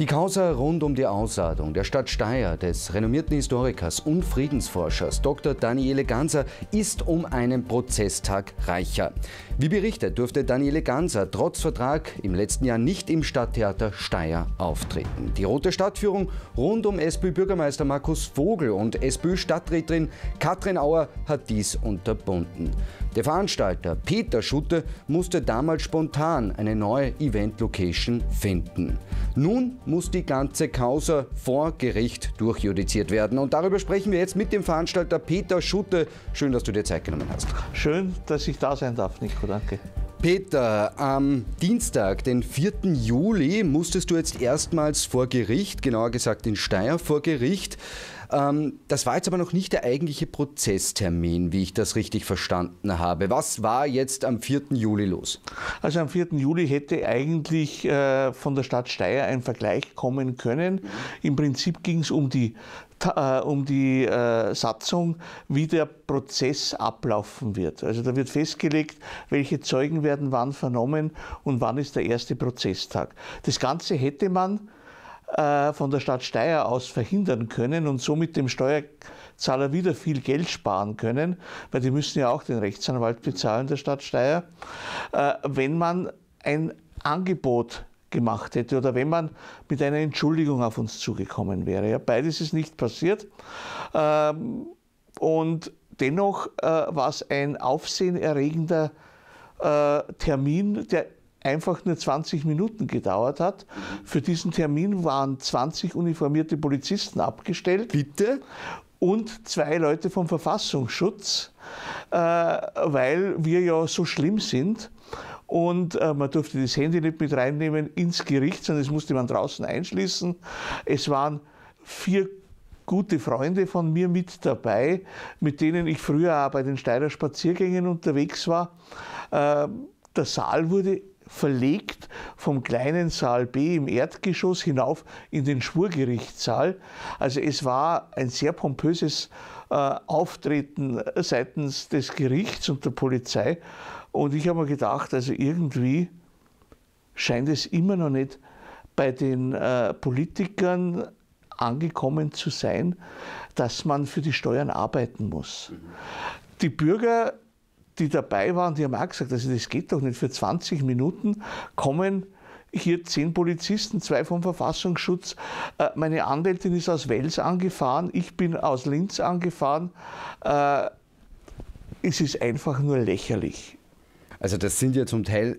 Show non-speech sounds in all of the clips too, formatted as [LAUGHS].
Die Causa rund um die Aussaadung der Stadt Steyr des renommierten Historikers und Friedensforschers Dr. Daniele Ganser ist um einen Prozesstag reicher. Wie berichtet, durfte Daniele Ganser trotz Vertrag im letzten Jahr nicht im Stadttheater Steyr auftreten. Die rote Stadtführung rund um SPÖ-Bürgermeister Markus Vogel und SPÖ-Stadträtin Katrin Auer hat dies unterbunden. Der Veranstalter Peter Schutte musste damals spontan eine neue Event-Location finden. Nun muss die ganze Causa vor Gericht durchjudiziert werden. Und darüber sprechen wir jetzt mit dem Veranstalter Peter Schutte. Schön, dass du dir Zeit genommen hast. Schön, dass ich da sein darf, Nico. Danke. Peter, am Dienstag, den 4. Juli, musstest du jetzt erstmals vor Gericht, genauer gesagt in Steyr vor Gericht. Ähm, das war jetzt aber noch nicht der eigentliche Prozesstermin, wie ich das richtig verstanden habe. Was war jetzt am 4. Juli los? Also am 4. Juli hätte eigentlich äh, von der Stadt Steyr ein Vergleich kommen können. Im Prinzip ging es um die äh, um die äh, Satzung, wie der Prozess ablaufen wird. Also da wird festgelegt, welche Zeugen werden wann vernommen und wann ist der erste Prozesstag. Das Ganze hätte man äh, von der Stadt Steyr aus verhindern können und somit dem Steuerzahler wieder viel Geld sparen können, weil die müssen ja auch den Rechtsanwalt bezahlen der Stadt Steyr, äh, wenn man ein Angebot gemacht hätte oder wenn man mit einer Entschuldigung auf uns zugekommen wäre. beides ist nicht passiert. Ähm, und dennoch äh, war es ein aufsehenerregender Termin, der einfach nur 20 Minuten gedauert hat. Für diesen Termin waren 20 uniformierte Polizisten abgestellt. Bitte? Und zwei Leute vom Verfassungsschutz, äh, weil wir ja so schlimm sind. Und äh, man durfte das Handy nicht mit reinnehmen ins Gericht, sondern es musste man draußen einschließen. Es waren vier gute Freunde von mir mit dabei, mit denen ich früher auch bei den Steirer Spaziergängen unterwegs war. Äh, der Saal wurde verlegt vom kleinen Saal B im Erdgeschoss hinauf in den Schwurgerichtssaal. Also es war ein sehr pompöses äh, Auftreten seitens des Gerichts und der Polizei. Und ich habe mir gedacht, also irgendwie scheint es immer noch nicht bei den äh, Politikern angekommen zu sein, dass man für die Steuern arbeiten muss. Mhm. Die Bürger die dabei waren, die haben auch gesagt, also das geht doch nicht, für 20 Minuten kommen hier zehn Polizisten, zwei vom Verfassungsschutz. Äh, meine Anwältin ist aus Wels angefahren, ich bin aus Linz angefahren. Äh, es ist einfach nur lächerlich. Also das sind ja zum Teil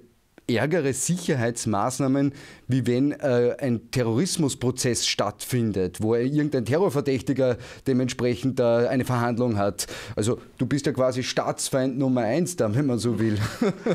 ärgere Sicherheitsmaßnahmen, wie wenn äh, ein Terrorismusprozess stattfindet, wo irgendein Terrorverdächtiger dementsprechend äh, eine Verhandlung hat. Also du bist ja quasi Staatsfeind Nummer eins da, wenn man so will.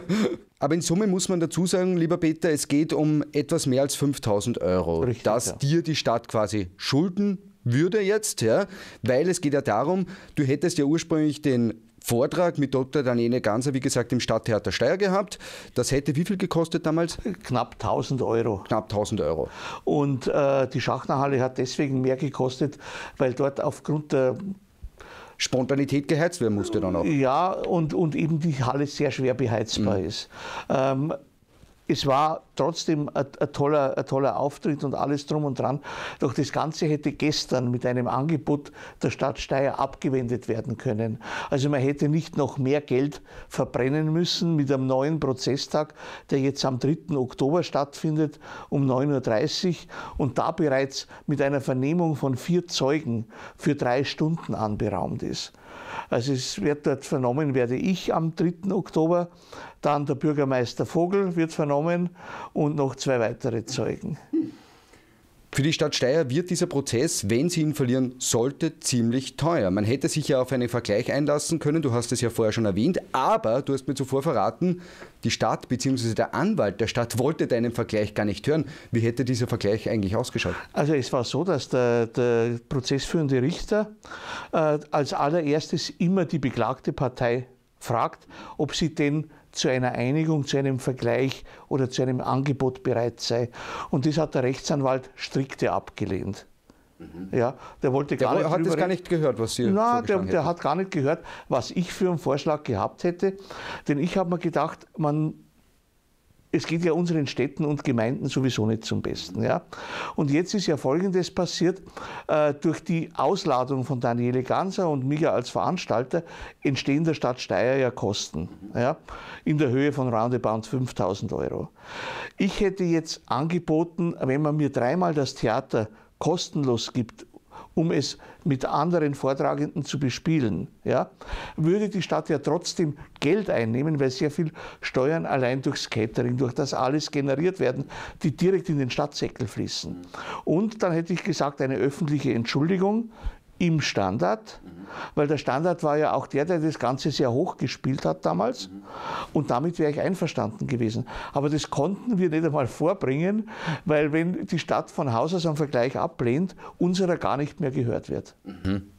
[LAUGHS] Aber in Summe muss man dazu sagen, lieber Peter, es geht um etwas mehr als 5000 Euro, Richtig, dass ja. dir die Stadt quasi schulden würde jetzt, ja, weil es geht ja darum, du hättest ja ursprünglich den Vortrag mit Dr. Daniele Ganser, wie gesagt, im Stadttheater Steyr gehabt. Das hätte wie viel gekostet damals? Knapp 1000 Euro. Knapp 1000 Euro. Und äh, die Schachnerhalle hat deswegen mehr gekostet, weil dort aufgrund der Spontanität geheizt werden musste dann auch. Ja, und, und eben die Halle sehr schwer beheizbar mhm. ist. Ähm, es war trotzdem ein, ein, toller, ein toller Auftritt und alles drum und dran. Doch das Ganze hätte gestern mit einem Angebot der Stadt Steyr abgewendet werden können. Also man hätte nicht noch mehr Geld verbrennen müssen mit einem neuen Prozesstag, der jetzt am 3. Oktober stattfindet um 9.30 Uhr und da bereits mit einer Vernehmung von vier Zeugen für drei Stunden anberaumt ist. Also es wird dort vernommen, werde ich am 3. Oktober, dann der Bürgermeister Vogel wird vernommen und noch zwei weitere Zeugen. Für die Stadt Steyr wird dieser Prozess, wenn sie ihn verlieren sollte, ziemlich teuer. Man hätte sich ja auf einen Vergleich einlassen können, du hast es ja vorher schon erwähnt, aber du hast mir zuvor verraten, die Stadt bzw. der Anwalt der Stadt wollte deinen Vergleich gar nicht hören. Wie hätte dieser Vergleich eigentlich ausgeschaut? Also es war so, dass der, der prozessführende Richter äh, als allererstes immer die beklagte Partei fragt, ob sie denn zu einer Einigung, zu einem Vergleich oder zu einem Angebot bereit sei. Und das hat der Rechtsanwalt strikte abgelehnt. Mhm. Ja, der wollte gar der nicht. hat das gar nicht gehört, was Sie Nein, der, der hat gar nicht gehört, was ich für einen Vorschlag gehabt hätte. Denn ich habe mir gedacht, man es geht ja unseren Städten und Gemeinden sowieso nicht zum Besten. Ja? Und jetzt ist ja Folgendes passiert. Äh, durch die Ausladung von Daniele Ganser und mir als Veranstalter entstehen der Stadt Steyr ja Kosten ja? in der Höhe von roundabout 5000 Euro. Ich hätte jetzt angeboten, wenn man mir dreimal das Theater kostenlos gibt um es mit anderen Vortragenden zu bespielen, ja, würde die Stadt ja trotzdem Geld einnehmen, weil sehr viel Steuern allein durchs Catering, durch das alles generiert werden, die direkt in den Stadtsäckel fließen. Und dann hätte ich gesagt, eine öffentliche Entschuldigung im Standard, weil der Standard war ja auch der, der das Ganze sehr hoch gespielt hat damals und damit wäre ich einverstanden gewesen. Aber das konnten wir nicht einmal vorbringen, weil wenn die Stadt von Haus aus am Vergleich ablehnt, unserer gar nicht mehr gehört wird. Mhm.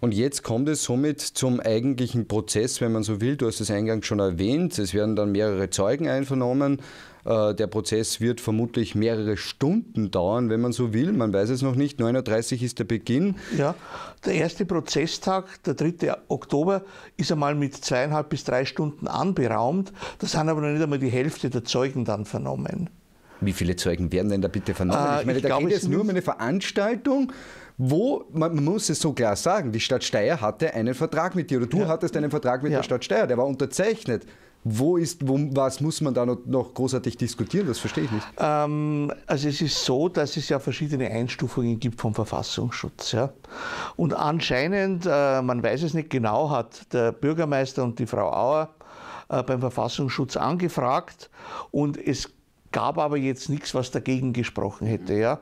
Und jetzt kommt es somit zum eigentlichen Prozess, wenn man so will. Du hast es eingangs schon erwähnt. Es werden dann mehrere Zeugen einvernommen. Äh, der Prozess wird vermutlich mehrere Stunden dauern, wenn man so will. Man weiß es noch nicht. 9.30 Uhr ist der Beginn. Ja, der erste Prozesstag, der 3. Oktober, ist einmal mit zweieinhalb bis drei Stunden anberaumt. Da sind aber noch nicht einmal die Hälfte der Zeugen dann vernommen. Wie viele Zeugen werden denn da bitte vernommen? Äh, ich meine, ich da glaub, geht es nur um eine Veranstaltung wo, man, man, muss es so klar sagen, die Stadt Steyr hatte einen Vertrag mit dir oder du ja. hattest einen Vertrag mit ja. der Stadt Steyr, der war unterzeichnet. Wo ist, wo, was muss man da noch, großartig diskutieren? Das verstehe ich nicht. Ähm, also es ist so, dass es ja verschiedene Einstufungen gibt vom Verfassungsschutz. Ja? Und anscheinend, äh, man weiß es nicht genau, hat der Bürgermeister und die Frau Auer äh, beim Verfassungsschutz angefragt und es gab aber jetzt nichts, was dagegen gesprochen hätte. Ja.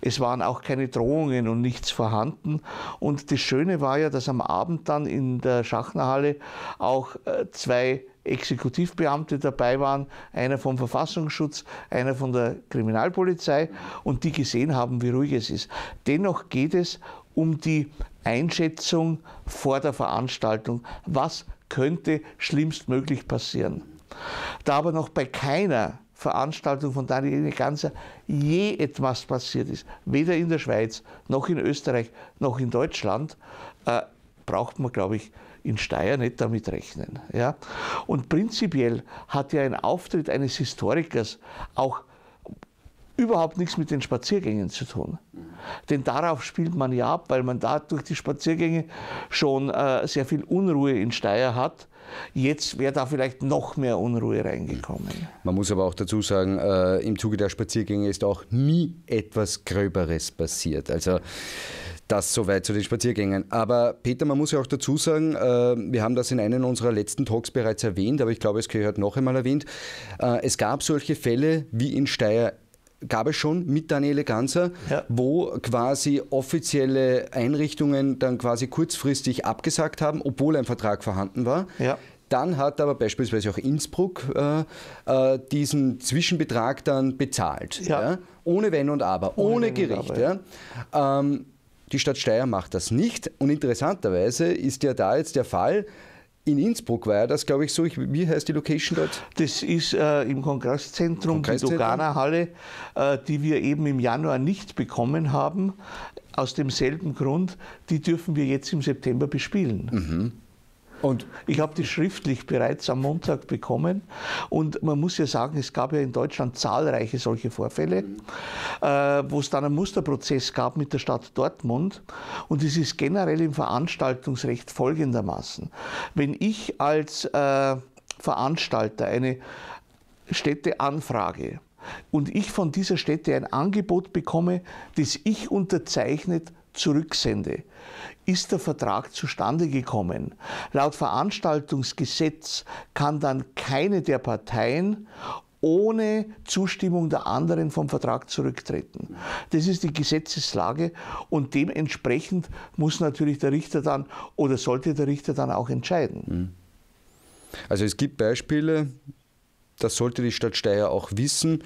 Es waren auch keine Drohungen und nichts vorhanden. Und das Schöne war ja, dass am Abend dann in der Schachnerhalle auch äh, zwei Exekutivbeamte dabei waren, einer vom Verfassungsschutz, einer von der Kriminalpolizei und die gesehen haben, wie ruhig es ist. Dennoch geht es um die Einschätzung vor der Veranstaltung, was könnte schlimmstmöglich passieren. Da aber noch bei keiner Veranstaltung von Daniel Ganser je etwas passiert ist, weder in der Schweiz, noch in Österreich, noch in Deutschland, äh, braucht man, glaube ich, in Steyr nicht damit rechnen. Ja? Und prinzipiell hat ja ein Auftritt eines Historikers auch überhaupt nichts mit den Spaziergängen zu tun. Denn darauf spielt man ja ab, weil man da durch die Spaziergänge schon äh, sehr viel Unruhe in Steyr hat. Jetzt wäre da vielleicht noch mehr Unruhe reingekommen. Man muss aber auch dazu sagen, äh, im Zuge der Spaziergänge ist auch nie etwas Gröberes passiert. Also das soweit zu den Spaziergängen. Aber Peter, man muss ja auch dazu sagen, äh, wir haben das in einem unserer letzten Talks bereits erwähnt, aber ich glaube, es gehört noch einmal erwähnt. Äh, es gab solche Fälle wie in Steyr gab es schon mit Daniele Ganzer, ja. wo quasi offizielle Einrichtungen dann quasi kurzfristig abgesagt haben, obwohl ein Vertrag vorhanden war. Ja. Dann hat aber beispielsweise auch Innsbruck äh, äh, diesen Zwischenbetrag dann bezahlt. Ja. ja? Ohne Wenn und Aber, ohne, ohne Gericht. Aber, ja? ähm, die Stadt Steyr macht das nicht. Und interessanterweise ist ja da jetzt der Fall, in Innsbruck war das, glaube ich, so. Ich, wie heißt die Location dort? Das ist äh, im Kongresszentrum, Kongresszentrum, die Dogana-Halle, äh, die wir eben im Januar nicht bekommen haben. Aus demselben Grund, die dürfen wir jetzt im September bespielen. Mhm. Und ich habe die schriftlich bereits am Montag bekommen. Und man muss ja sagen, es gab ja in Deutschland zahlreiche solche Vorfälle, mhm. äh, wo es dann einen Musterprozess gab mit der Stadt Dortmund. Und es ist generell im Veranstaltungsrecht folgendermaßen. Wenn ich als äh, Veranstalter eine Stätte anfrage und ich von dieser Stätte ein Angebot bekomme, das ich unterzeichnet zurücksende, ist der Vertrag zustande gekommen. Laut Veranstaltungsgesetz kann dann keine der Parteien ohne Zustimmung der anderen vom Vertrag zurücktreten. Das ist die Gesetzeslage und dementsprechend muss natürlich der Richter dann oder sollte der Richter dann auch entscheiden. Mhm. Also es gibt Beispiele, das sollte die Stadt Steyr auch wissen.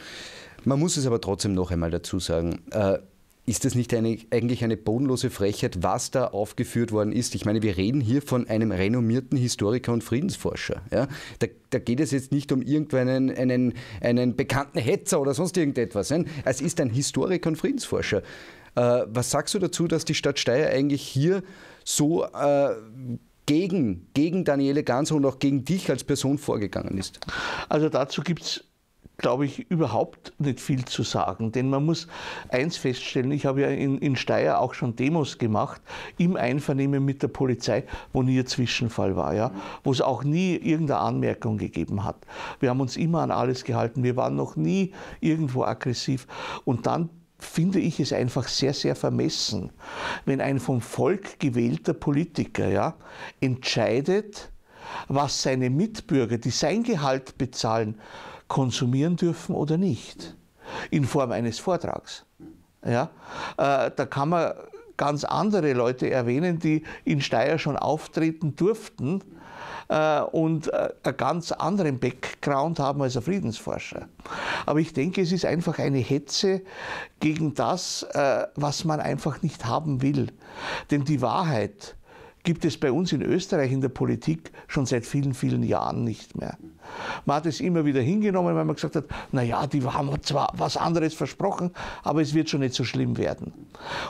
Man muss es aber trotzdem noch einmal dazu sagen. Äh, ist das nicht eine, eigentlich eine bodenlose Frechheit, was da aufgeführt worden ist? Ich meine, wir reden hier von einem renommierten Historiker und Friedensforscher. Ja? Da, da geht es jetzt nicht um irgendeinen einen, einen bekannten Hetzer oder sonst irgendetwas. Nein, es ist ein Historiker und Friedensforscher. Äh, was sagst du dazu, dass die Stadt Steyr eigentlich hier so äh, gegen, gegen Daniele Ganser und auch gegen dich als Person vorgegangen ist? Also dazu gibt es glaube ich, überhaupt nicht viel zu sagen. Denn man muss eins feststellen, ich habe ja in, in Steyr auch schon Demos gemacht, im Einvernehmen mit der Polizei, wo nie ein Zwischenfall war, ja, wo es auch nie irgendeine Anmerkung gegeben hat. Wir haben uns immer an alles gehalten, wir waren noch nie irgendwo aggressiv. Und dann finde ich es einfach sehr, sehr vermessen, wenn ein vom Volk gewählter Politiker ja, entscheidet, was seine Mitbürger, die sein Gehalt bezahlen, konsumieren dürfen oder nicht, in Form eines Vortrags. Ja? Äh, da kann man ganz andere Leute erwähnen, die in Steyr schon auftreten durften äh, und äh, einen ganz anderen Background haben als ein Friedensforscher. Aber ich denke, es ist einfach eine Hetze gegen das, was man einfach nicht haben will. Denn die Wahrheit gibt es bei uns in Österreich in der Politik schon seit vielen, vielen Jahren nicht mehr. Man hat es immer wieder hingenommen, weil man gesagt hat, naja, die haben zwar was anderes versprochen, aber es wird schon nicht so schlimm werden.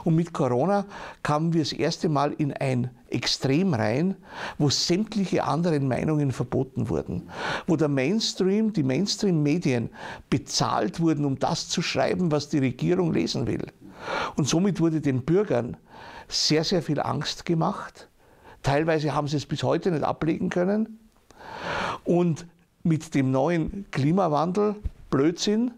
Und mit Corona kamen wir das erste Mal in ein Extrem rein, wo sämtliche anderen Meinungen verboten wurden, wo der Mainstream, die Mainstream-Medien bezahlt wurden, um das zu schreiben, was die Regierung lesen will. Und somit wurde den Bürgern sehr, sehr viel Angst gemacht Teilweise haben sie es bis heute nicht ablegen können. Und mit dem neuen Klimawandel, Blödsinn,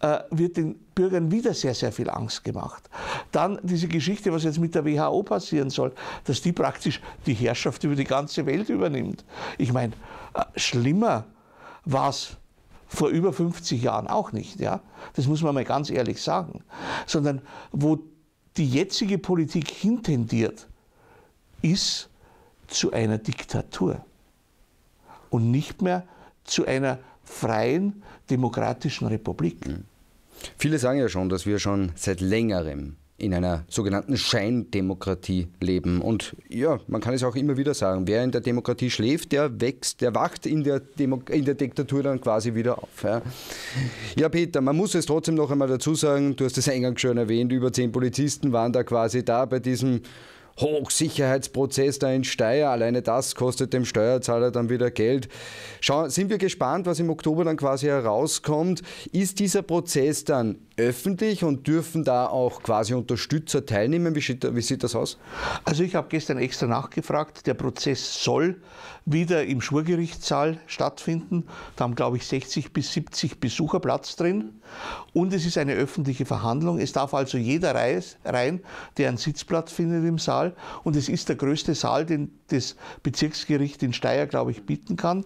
äh, wird den Bürgern wieder sehr, sehr viel Angst gemacht. Dann diese Geschichte, was jetzt mit der WHO passieren soll, dass die praktisch die Herrschaft über die ganze Welt übernimmt. Ich meine, äh, schlimmer war es vor über 50 Jahren auch nicht. Ja? Das muss man mal ganz ehrlich sagen. Sondern wo die jetzige Politik hintendiert, ist zu einer Diktatur und nicht mehr zu einer freien, demokratischen Republik. Mhm. Viele sagen ja schon, dass wir schon seit längerem in einer sogenannten Scheindemokratie leben. Und ja, man kann es auch immer wieder sagen, wer in der Demokratie schläft, der wächst, der wacht in der, Demo in der Diktatur dann quasi wieder auf. Ja. ja. Peter, man muss es trotzdem noch einmal dazu sagen, du hast es eingangs schon erwähnt, über zehn Polizisten waren da quasi da bei diesem Hochsicherheitsprozess da in Steyr. Alleine das kostet dem Steuerzahler dann wieder Geld. Schauen, sind wir gespannt, was im Oktober dann quasi herauskommt. Ist dieser Prozess dann öffentlich und dürfen da auch quasi Unterstützer teilnehmen? Wie sieht, wie sieht das aus? Also ich habe gestern extra nachgefragt. Der Prozess soll wieder im Schwurgerichtssaal stattfinden. Da haben, glaube ich, 60 bis 70 Besucher Platz drin. Und es ist eine öffentliche Verhandlung. Es darf also jeder rein, der einen Sitzplatz findet im Saal. Und es ist der größte Saal, den das Bezirksgericht in Steyr, glaube ich, bieten kann.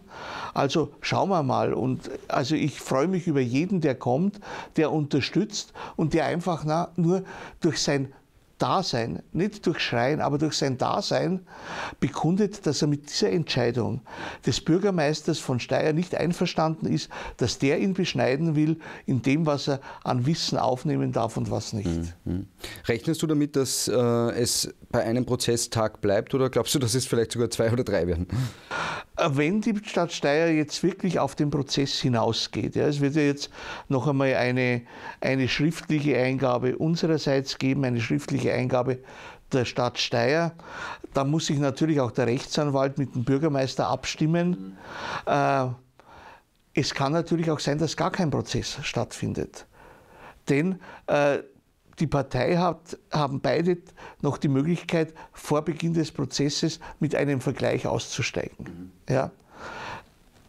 Also schauen wir mal. Und also ich freue mich über jeden, der kommt, der unterstützt und der einfach na, nur durch sein Dasein, nicht durch Schreien, aber durch sein Dasein bekundet, dass er mit dieser Entscheidung des Bürgermeisters von Steyr nicht einverstanden ist, dass der ihn beschneiden will in dem, was er an Wissen aufnehmen darf und was nicht. Mhm. Rechnest du damit, dass äh, es bei einem Prozesstag bleibt oder glaubst du, dass es vielleicht sogar zwei oder drei werden? Äh, wenn die Stadt Steyr jetzt wirklich auf den Prozess hinausgeht, ja, es wird ja jetzt noch einmal eine, eine schriftliche Eingabe unsererseits geben, eine schriftliche Eingabe der Stadt Steyr. Da muss sich natürlich auch der Rechtsanwalt mit dem Bürgermeister abstimmen. Mhm. Äh, es kann natürlich auch sein, dass gar kein Prozess stattfindet. Denn äh, die Partei hat, haben beide noch die Möglichkeit, vor Beginn des Prozesses mit einem Vergleich auszusteigen. Mhm ja,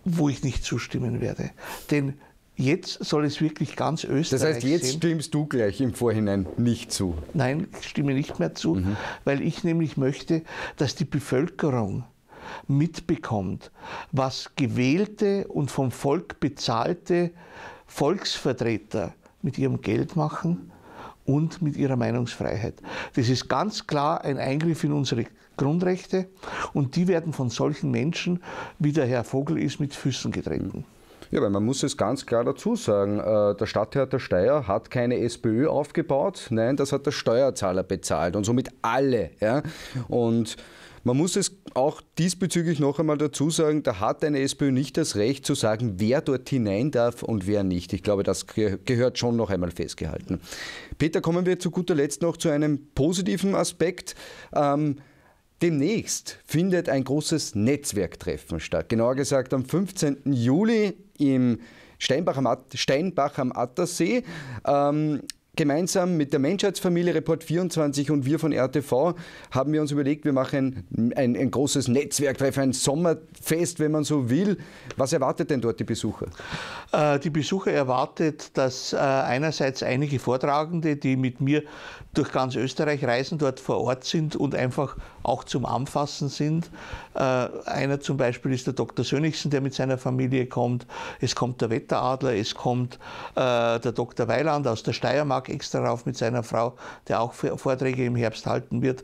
wo ich nicht zustimmen werde. Denn jetzt soll es wirklich ganz Österreich sein. Das heißt, jetzt sehen. stimmst du gleich im Vorhinein nicht zu? Nein, ich stimme nicht mehr zu, mhm. weil ich nämlich möchte, dass die Bevölkerung mitbekommt, was gewählte und vom Volk bezahlte Volksvertreter mit ihrem Geld machen und mit ihrer Meinungsfreiheit. Das ist ganz klar ein Eingriff in unsere Grundrechte und die werden von solchen Menschen, wie der Herr Vogel ist, mit Füßen getreten. Mhm. Ja, weil man muss es ganz klar dazu sagen, äh, der Stadttheater Steyr hat keine SPÖ aufgebaut, nein, das hat der Steuerzahler bezahlt und somit alle. Ja? Und man muss es auch diesbezüglich noch einmal dazu sagen, da hat eine SPÖ nicht das Recht zu sagen, wer dort hinein darf und wer nicht. Ich glaube, das gehört schon noch einmal festgehalten. Peter, kommen wir zu guter Letzt noch zu einem positiven Aspekt. Ähm, Demnächst findet ein großes Netzwerktreffen statt. Genauer gesagt am 15. Juli im Steinbach am, At Steinbach am Attersee. Ähm, Gemeinsam mit der Menschheitsfamilie Report 24 und wir von RTV haben wir uns überlegt, wir machen ein, ein, ein großes Netzwerktreffen, ein Sommerfest, wenn man so will. Was erwartet denn dort die Besucher? Äh, die Besucher erwartet, dass äh, einerseits einige Vortragende, die mit mir durch ganz Österreich reisen, dort vor Ort sind und einfach auch zum Anfassen sind. Äh, einer zum Beispiel ist der Dr. Sönigsen, der mit seiner Familie kommt. Es kommt der Wetteradler, es kommt der Dr. Weiland aus der Steiermark extra rauf mit seiner Frau, der auch Vorträge im Herbst halten wird.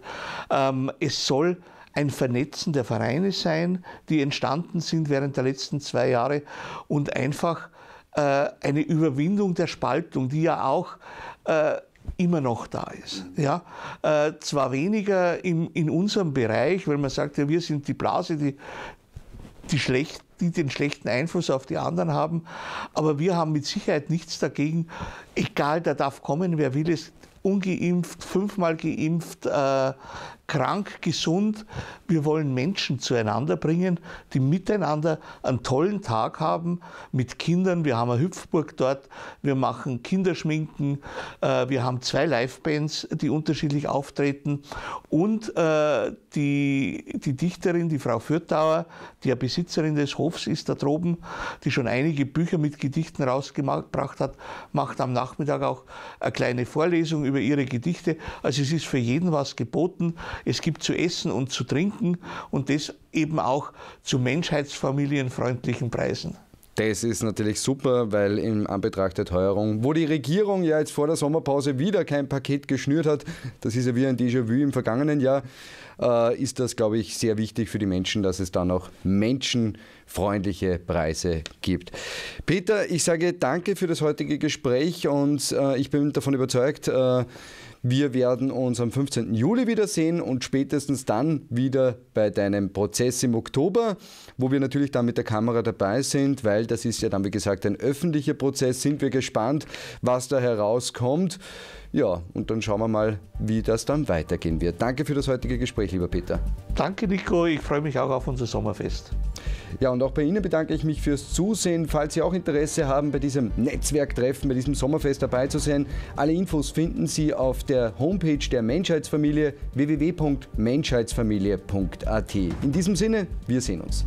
Ähm, es soll ein Vernetzen der Vereine sein, die entstanden sind während der letzten zwei Jahre und einfach äh, eine Überwindung der Spaltung, die ja auch äh, immer noch da ist. Ja? Äh, zwar weniger in, in unserem Bereich, weil man sagt, ja, wir sind die Blase, die, die schlechten die den schlechten Einfluss auf die anderen haben. Aber wir haben mit Sicherheit nichts dagegen. Egal, der darf kommen, wer will es ungeimpft, fünfmal geimpft, äh, krank, gesund. Wir wollen Menschen zueinander bringen, die miteinander einen tollen Tag haben mit Kindern. Wir haben eine Hüpfburg dort, wir machen Kinderschminken, äh, wir haben zwei Livebands, die unterschiedlich auftreten. Und äh, die, die Dichterin, die Frau Fürthauer, die ja Besitzerin des Hofs ist da droben, die schon einige Bücher mit Gedichten rausgebracht hat, macht am Nachmittag auch eine kleine Vorlesung über ihre Gedichte. Also es ist für jeden was geboten es gibt zu essen und zu trinken und das eben auch zu menschheitsfamilienfreundlichen Preisen. Das ist natürlich super, weil in Anbetracht der Teuerung, wo die Regierung ja jetzt vor der Sommerpause wieder kein Paket geschnürt hat, das ist ja wie ein Déjà-vu im vergangenen Jahr, äh, ist das, glaube ich, sehr wichtig für die Menschen, dass es dann auch menschenfreundliche Preise gibt. Peter, ich sage danke für das heutige Gespräch und äh, ich bin davon überzeugt, äh, wir werden uns am 15. Juli wiedersehen und spätestens dann wieder bei deinem Prozess im Oktober, wo wir natürlich dann mit der Kamera dabei sind, weil das ist ja dann, wie gesagt, ein öffentlicher Prozess. Sind wir gespannt, was da herauskommt. Ja, und dann schauen wir mal, wie das dann weitergehen wird. Danke für das heutige Gespräch, lieber Peter. Danke, Nico. Ich freue mich auch auf unser Sommerfest. Ja, und auch bei Ihnen bedanke ich mich fürs Zusehen. Falls Sie auch Interesse haben, bei diesem Netzwerktreffen, bei diesem Sommerfest dabei zu sein, alle Infos finden Sie auf der Homepage der Menschheitsfamilie www.menschheitsfamilie.at. In diesem Sinne, wir sehen uns.